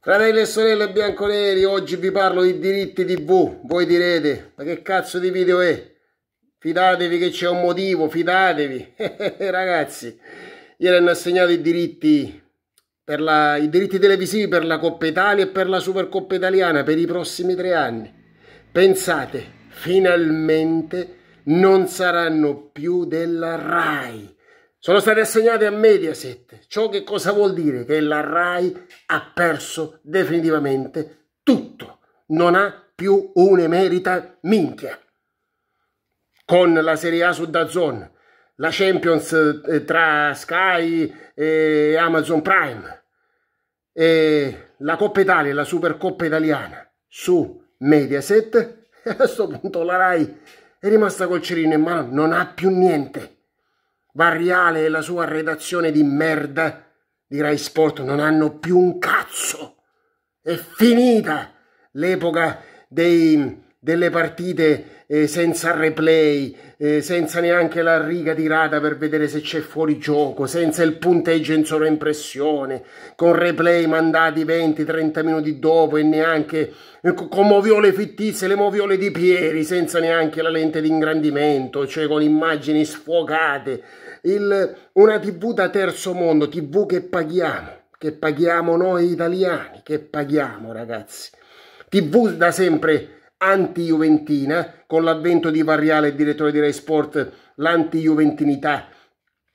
Fratelli e sorelle bianconeri, oggi vi parlo di diritti tv, voi direte, ma che cazzo di video è? Fidatevi che c'è un motivo, fidatevi. Ragazzi, ieri hanno assegnato i diritti, la, i diritti televisivi per la Coppa Italia e per la Supercoppa Italiana per i prossimi tre anni. Pensate, finalmente non saranno più della RAI sono state assegnate a Mediaset. Ciò che cosa vuol dire? Che la RAI ha perso definitivamente tutto. Non ha più un'emerita minchia. Con la Serie A su Dazon, la Champions eh, tra Sky e Amazon Prime, e la Coppa Italia la Supercoppa Italiana su Mediaset, e a questo punto la RAI è rimasta col cerino in mano, non ha più niente. Barriale e la sua redazione di merda di Rai Sport non hanno più un cazzo. È finita l'epoca delle partite eh, senza replay, eh, senza neanche la riga tirata per vedere se c'è fuori gioco, senza il punteggio in solo impressione, con replay mandati 20-30 minuti dopo e neanche con moviole fittizie, le moviole di Pieri, senza neanche la lente di ingrandimento, cioè con immagini sfocate. Il, una TV da terzo mondo, TV che paghiamo, che paghiamo noi italiani, che paghiamo ragazzi. TV da sempre anti-juventina con l'avvento di Variale, il direttore di Rai Sport, l'anti-juventinità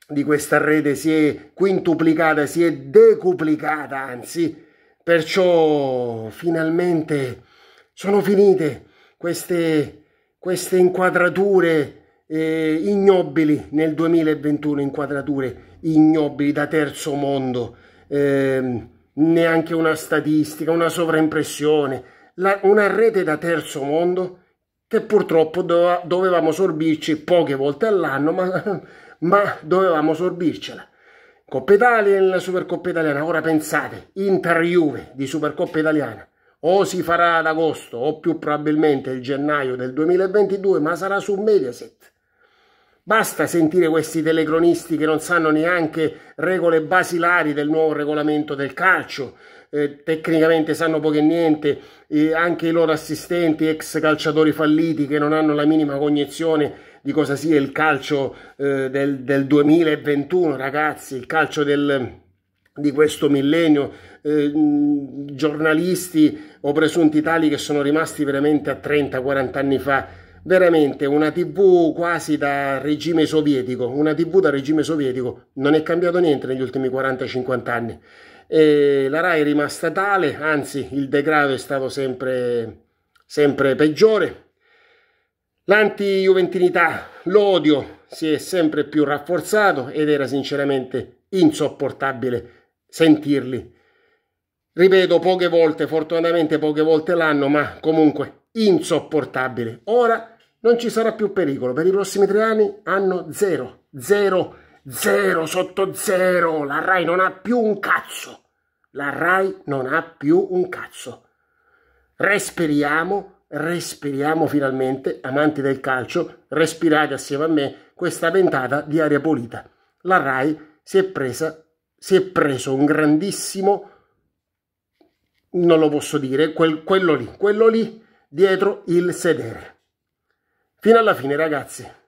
di questa rete si è quintuplicata, si è decuplicata anzi, perciò finalmente sono finite queste, queste inquadrature eh, ignobili nel 2021, inquadrature ignobili da terzo mondo, eh, neanche una statistica, una sovraimpressione, la, una rete da terzo mondo che purtroppo doveva, dovevamo sorbirci poche volte all'anno, ma, ma dovevamo sorbircela. Coppa Italia e nella Supercoppa Italiana. Ora pensate, Inter-Juve di Supercoppa Italiana. O si farà ad agosto o più probabilmente il gennaio del 2022, ma sarà su Mediaset. Basta sentire questi telecronisti che non sanno neanche regole basilari del nuovo regolamento del calcio, eh, tecnicamente sanno poco e niente, eh, anche i loro assistenti, ex calciatori falliti che non hanno la minima cognizione di cosa sia il calcio eh, del, del 2021, ragazzi, il calcio del, di questo millennio, eh, giornalisti o presunti tali che sono rimasti veramente a 30-40 anni fa veramente una tv quasi da regime sovietico, una tv da regime sovietico, non è cambiato niente negli ultimi 40-50 anni. E la RAI è rimasta tale, anzi il degrado è stato sempre, sempre peggiore. L'anti-juventinità, l'odio si è sempre più rafforzato ed era sinceramente insopportabile sentirli. Ripeto, poche volte, fortunatamente poche volte l'anno, ma comunque insopportabile. Ora non ci sarà più pericolo. Per i prossimi tre anni hanno zero, zero, zero sotto zero. La RAI non ha più un cazzo. La RAI non ha più un cazzo. Respiriamo, respiriamo finalmente, amanti del calcio, respirate assieme a me questa ventata di aria pulita. La RAI si è presa, si è preso un grandissimo, non lo posso dire, quel, quello lì, quello lì dietro il sedere fino alla fine ragazzi